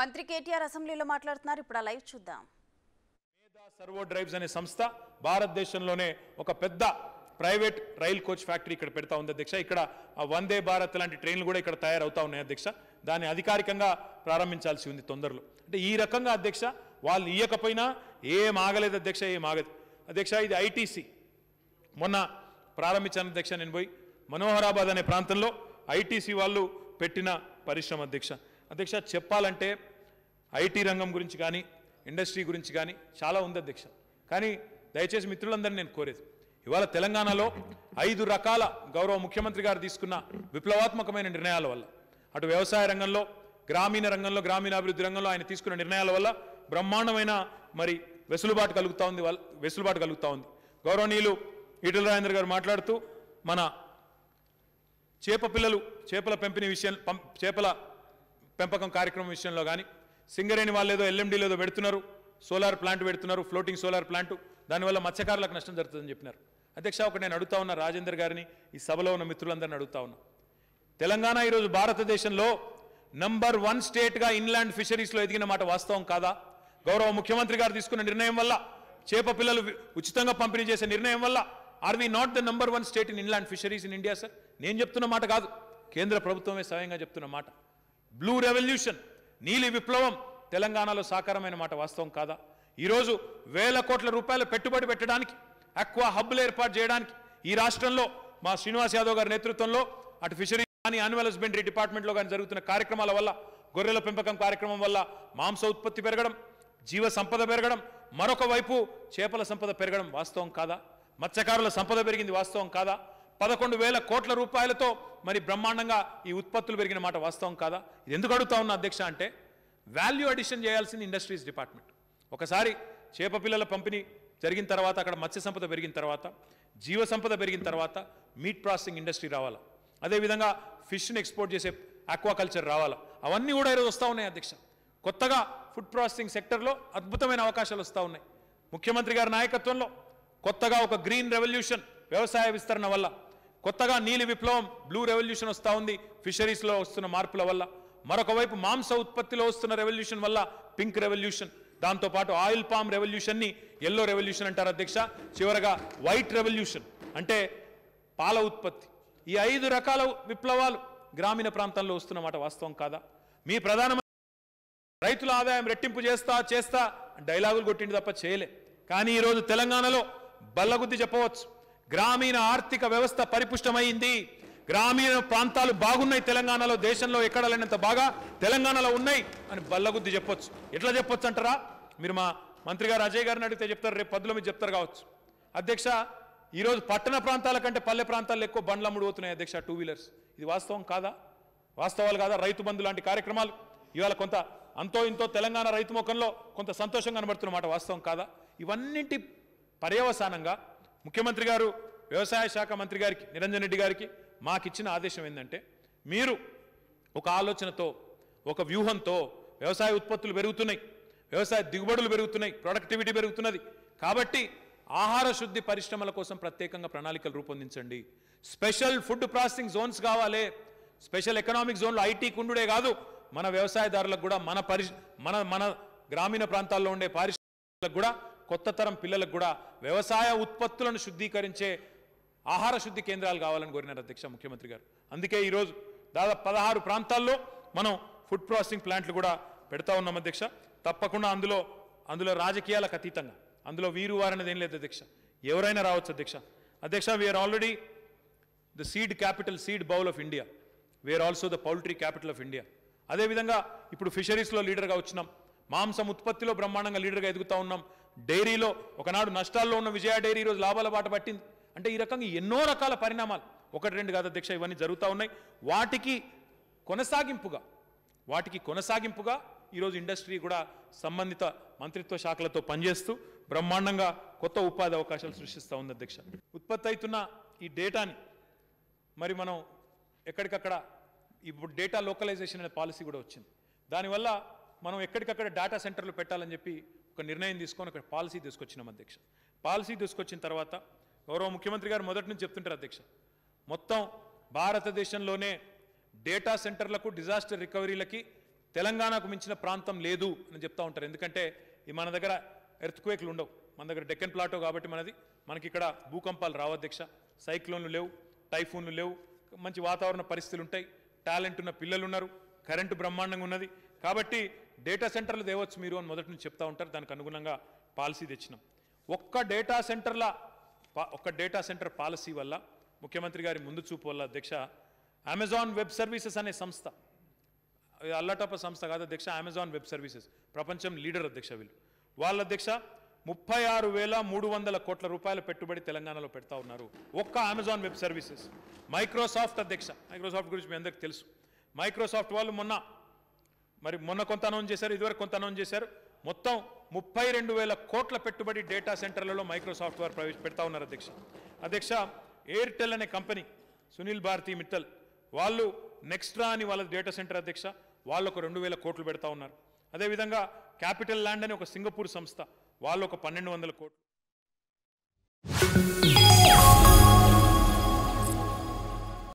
మంత్రి కేటీఆర్ అసెంబ్లీలో మాట్లాడుతున్నారు ఇప్పుడు ఆ లైవ్ చూద్దాం సర్వో డ్రైవ్స్ అనే సంస్థ భారతదేశంలోనే ఒక పెద్ద ప్రైవేట్ రైల్ కోచ్ ఫ్యాక్టరీ ఇక్కడ పెడతా ఉంది అధ్యక్ష ఇక్కడ వందే భారత్ లాంటి ట్రైన్లు కూడా ఇక్కడ తయారవుతా ఉన్నాయి అధ్యక్ష దాన్ని అధికారికంగా ప్రారంభించాల్సి ఉంది తొందరలో అంటే ఈ రకంగా అధ్యక్ష వాళ్ళు ఇయ్యకపోయినా ఏం ఆగలేదు అధ్యక్ష ఏం ఆగదు అధ్యక్ష ఇది ఐటీసీ మొన్న ప్రారంభించాను అధ్యక్ష నేను పోయి మనోహరాబాద్ అనే ప్రాంతంలో ఐటీసీ వాళ్ళు పెట్టిన పరిశ్రమ అధ్యక్ష అధ్యక్ష చెప్పాలంటే ఐటీ రంగం గురించి కానీ ఇండస్ట్రీ గురించి కానీ చాలా ఉంది అధ్యక్ష కానీ దయచేసి మిత్రులందరినీ నేను కోరేది ఇవాళ తెలంగాణలో ఐదు రకాల గౌరవ ముఖ్యమంత్రి గారు తీసుకున్న విప్లవాత్మకమైన నిర్ణయాల వల్ల అటు వ్యవసాయ రంగంలో గ్రామీణ రంగంలో గ్రామీణాభివృద్ధి రంగంలో ఆయన తీసుకున్న నిర్ణయాల వల్ల బ్రహ్మాండమైన మరి వెసులుబాటు కలుగుతూ ఉంది వెసులుబాటు కలుగుతూ ఉంది గౌరవనీయులు ఈటల రాజేంద్ర గారు మాట్లాడుతూ మన చేప పిల్లలు చేపల పెంపిణీ విషయం చేపల పెంపకం కార్యక్రమం విషయంలో కానీ సింగరేణి వాళ్ళు ఏదో ఎల్ఎండీలు ఏదో పెడుతున్నారు సోలార్ ప్లాంట్ పెడుతున్నారు ఫ్లోటింగ్ సోలార్ ప్లాంట్ దానివల్ల మత్స్యకారులకు నష్టం జరుగుతుందని చెప్పినారు అధ్యక్ష ఒక నేను అడుగుతా ఉన్నా రాజేందర్ గారిని ఈ సభలో ఉన్న మిత్రులందరిని అడుగుతా ఉన్నా తెలంగాణ ఈరోజు భారతదేశంలో నంబర్ వన్ స్టేట్గా ఇన్లాండ్ ఫిషరీస్లో ఎదిగిన మాట వాస్తవం కాదా గౌరవ ముఖ్యమంత్రి గారు తీసుకున్న నిర్ణయం వల్ల చేప పిల్లలు ఉచితంగా పంపిణీ చేసే నిర్ణయం వల్ల are we not the number one state in inland fisheries in India sir నేను చెప్తున్న మాట కాదు కేంద్ర ప్రభుత్వమే స్వయంగా చెప్తున్న మాట బ్లూ రెవల్యూషన్ నీలి విప్లవం తెలంగాణలో సాకారమైన మాట వాస్తవం కాదా ఈరోజు వేల కోట్ల రూపాయలు పెట్టుబడి పెట్టడానికి అక్వా హబ్బులు ఏర్పాటు చేయడానికి ఈ రాష్ట్రంలో మా శ్రీనివాస్ యాదవ్ గారి నేతృత్వంలో అటు ఫిషరీస్ కానీ యాన్యువల్ హస్బెండరీ డిపార్ట్మెంట్లో కానీ జరుగుతున్న కార్యక్రమాల వల్ల గొర్రెల పెంపకం కార్యక్రమం వల్ల మాంస ఉత్పత్తి పెరగడం జీవ సంపద పెరగడం మరొక వైపు చేపల సంపద పెరగడం వాస్తవం కాదా మత్స్యకారుల సంపద పెరిగింది వాస్తవం కాదా పదకొండు వేల కోట్ల రూపాయలతో మరి బ్రహ్మాండంగా ఈ ఉత్పత్తులు పెరిగిన మాట వాస్తవం కాదా ఇది ఎందుకు అడుగుతా ఉన్న అధ్యక్ష అంటే వాల్యూ అడిషన్ చేయాల్సిన ఇండస్ట్రీస్ డిపార్ట్మెంట్ ఒకసారి చేప పిల్లల పంపిణీ జరిగిన తర్వాత అక్కడ మత్స్య సంపద పెరిగిన తర్వాత జీవ సంపద పెరిగిన తర్వాత మీట్ ప్రాసెసింగ్ ఇండస్ట్రీ రావాలా అదేవిధంగా ఫిష్ని ఎక్స్పోర్ట్ చేసే ఆక్వాకల్చర్ రావాలా అవన్నీ కూడా ఈరోజు వస్తూ ఉన్నాయి అధ్యక్ష కొత్తగా ఫుడ్ ప్రాసెసింగ్ సెక్టర్లో అద్భుతమైన అవకాశాలు వస్తూ ఉన్నాయి ముఖ్యమంత్రి గారి నాయకత్వంలో కొత్తగా ఒక గ్రీన్ రెవల్యూషన్ వ్యవసాయ విస్తరణ వల్ల కొత్తగా నీలి విప్లవం బ్లూ రెవల్యూషన్ వస్తూ ఉంది ఫిషరీస్లో వస్తున్న మార్పుల వల్ల మరొక వైపు మాంస ఉత్పత్తిలో వస్తున్న రెవల్యూషన్ వల్ల పింక్ రెవల్యూషన్ దాంతోపాటు ఆయిల్ పామ్ రెవల్యూషన్ని ఎల్లో రెవల్యూషన్ అంటారు అధ్యక్ష చివరగా వైట్ రెవల్యూషన్ అంటే పాల ఉత్పత్తి ఈ ఐదు రకాల విప్లవాలు గ్రామీణ ప్రాంతంలో వస్తున్నమాట వాస్తవం కాదా మీ ప్రధాన రైతుల ఆదాయం రెట్టింపు చేస్తా చేస్తా డైలాగులు కొట్టింది తప్ప చేయలే కానీ ఈరోజు తెలంగాణలో బల్లగుద్ది చెప్పవచ్చు గ్రామీణ ఆర్థిక వ్యవస్థ పరిపుష్టమైంది గ్రామీణ ప్రాంతాలు బాగున్నాయి తెలంగాణలో దేశంలో ఎక్కడ లేనంత బాగా తెలంగాణలో ఉన్నాయి అని బల్లగుద్ది చెప్పొచ్చు ఎట్లా చెప్పొచ్చు అంటారా మీరు మా మంత్రి గారు అజయ్ గారిని అడిగితే చెప్తారు రేపు పద్దుల మీద చెప్తారు కావచ్చు అధ్యక్ష ఈరోజు పట్టణ ప్రాంతాల కంటే పల్లె ప్రాంతాల్లో ఎక్కువ బండ్లు అమ్ముడుపోతున్నాయి అధ్యక్ష టూ వీలర్స్ ఇది వాస్తవం కాదా వాస్తవాలు కాదా రైతు బంధు లాంటి కార్యక్రమాలు ఇవాళ కొంత అంతో ఇంతో తెలంగాణ రైతు ముఖంలో కొంత సంతోషం కనబడుతున్నమాట వాస్తవం కాదా ఇవన్నింటి పర్యవసానంగా ముఖ్యమంత్రి గారు వ్యవసాయ శాఖ మంత్రి గారికి నిరంజన్ రెడ్డి గారికి మాకిచ్చిన ఆదేశం ఏంటంటే మీరు ఒక ఆలోచనతో ఒక వ్యూహంతో వ్యవసాయ ఉత్పత్తులు పెరుగుతున్నాయి వ్యవసాయ దిగుబడులు పెరుగుతున్నాయి ప్రొడక్టివిటీ పెరుగుతున్నది కాబట్టి ఆహార శుద్ధి పరిశ్రమల కోసం ప్రత్యేకంగా ప్రణాళికలు రూపొందించండి స్పెషల్ ఫుడ్ ప్రాసెసింగ్ జోన్స్ కావాలి స్పెషల్ ఎకనామిక్ జోన్లు ఐటీ కుండుడే కాదు మన వ్యవసాయదారులకు కూడా మన పరి మన మన గ్రామీణ ప్రాంతాల్లో ఉండే పారిశ్రామికులకు కూడా కొత్త తరం పిల్లలకు కూడా వ్యవసాయ ఉత్పత్తులను శుద్ధీకరించే ఆహార శుద్ధి కేంద్రాలు కావాలని కోరినారు అధ్యక్ష ముఖ్యమంత్రి గారు అందుకే ఈరోజు దాదాపు పదహారు ప్రాంతాల్లో మనం ఫుడ్ ప్రాసెసింగ్ ప్లాంట్లు కూడా పెడతా ఉన్నాం అధ్యక్ష తప్పకుండా అందులో అందులో రాజకీయాలకు అతీతంగా అందులో వీరు వారనేది ఏం లేదు అధ్యక్ష ఎవరైనా రావచ్చు అధ్యక్ష అధ్యక్ష we are already the seed capital seed bowl of India we are also the poultry capital of India అదేవిధంగా ఇప్పుడు ఫిషరీస్లో లీడర్గా వచ్చినాం మాంసం ఉత్పత్తిలో బ్రహ్మాండంగా లీడర్గా ఎదుగుతూ ఉన్నాం డైరీలో ఒకనాడు నష్టాల్లో ఉన్న విజయ డైరీ ఈరోజు లాభాల బాట పట్టింది అంటే ఈ రకంగా ఎన్నో రకాల పరిణామాలు ఒకటి రెండు కాదు అధ్యక్ష ఇవన్నీ జరుగుతూ ఉన్నాయి వాటికి కొనసాగింపుగా వాటికి కొనసాగింపుగా ఈరోజు ఇండస్ట్రీ కూడా సంబంధిత మంత్రిత్వ శాఖలతో పనిచేస్తూ బ్రహ్మాండంగా కొత్త ఉపాధి అవకాశాలు సృష్టిస్తూ ఉంది అధ్యక్ష ఉత్పత్తి అవుతున్న ఈ డేటాని మరి మనం ఎక్కడికక్కడ ఇప్పుడు డేటా లోకలైజేషన్ అనే పాలసీ కూడా వచ్చింది దానివల్ల మనం ఎక్కడికక్కడ డేటా సెంటర్లు పెట్టాలని చెప్పి ఒక నిర్ణయం తీసుకొని ఒక పాలసీ తీసుకొచ్చినాం అధ్యక్ష పాలసీ తీసుకొచ్చిన తర్వాత గౌరవ ముఖ్యమంత్రి గారు మొదటి నుంచి చెప్తుంటారు అధ్యక్ష మొత్తం భారతదేశంలోనే డేటా సెంటర్లకు డిజాస్టర్ రికవరీలకి తెలంగాణకు మించిన ప్రాంతం లేదు అని చెప్తా ఉంటారు ఎందుకంటే ఈ మన దగ్గర ఎర్త్క్వేక్లు ఉండవు మన దగ్గర డెక్కన్ ప్లాటో కాబట్టి మనది మనకి ఇక్కడ భూకంపాలు రావు అధ్యక్ష సైక్లోన్లు లేవు టైఫూన్లు లేవు మంచి వాతావరణ పరిస్థితులు ఉంటాయి టాలెంట్ ఉన్న పిల్లలు ఉన్నారు కరెంటు బ్రహ్మాండంగా ఉన్నది కాబట్టి డేటా సెంటర్లు తేవచ్చు మీరు అని మొదటి నుంచి చెప్తా ఉంటారు దానికి అనుగుణంగా పాలసీ తెచ్చినాం ఒక్క డేటా సెంటర్ల ఒక్క డేటా సెంటర్ పాలసీ వల్ల ముఖ్యమంత్రి గారి ముందు చూపు వల్ల అధ్యక్ష అమెజాన్ వెబ్ సర్వీసెస్ అనే సంస్థ అల్లటప్ప సంస్థ కాదు అధ్యక్ష అమెజాన్ వెబ్ సర్వీసెస్ ప్రపంచం లీడర్ అధ్యక్ష వీళ్ళు వాళ్ళ అధ్యక్ష ముప్పై ఆరు వేల మూడు వందల కోట్ల రూపాయల పెట్టుబడి తెలంగాణలో పెడతా ఉన్నారు ఒక్క అమెజాన్ వెబ్ సర్వీసెస్ మైక్రోసాఫ్ట్ అధ్యక్ష మైక్రోసాఫ్ట్ గురించి మీ అందరికీ తెలుసు మైక్రోసాఫ్ట్ వాళ్ళు మొన్న మరి మొన్న కొంత అనౌన్స్ చేశారు ఇదివరకు కొంత అనౌన్స్ చేశారు మొత్తం ముప్పై రెండు వేల కోట్ల పెట్టుబడి డేటా సెంటర్లలో మైక్రోసాఫ్ట్ వారు పెడతా ఉన్నారు అధ్యక్ష అధ్యక్ష ఎయిర్టెల్ అనే కంపెనీ సునీల్ భారతి మిట్టల్ వాళ్ళు నెక్స్ట్రా అని వాళ్ళ డేటా సెంటర్ అధ్యక్ష వాళ్ళు ఒక రెండు వేల కోట్లు పెడతా ఉన్నారు అదేవిధంగా క్యాపిటల్ ల్యాండ్ అని ఒక సింగపూర్ సంస్థ వాళ్ళు ఒక పన్నెండు వందల కోట్లు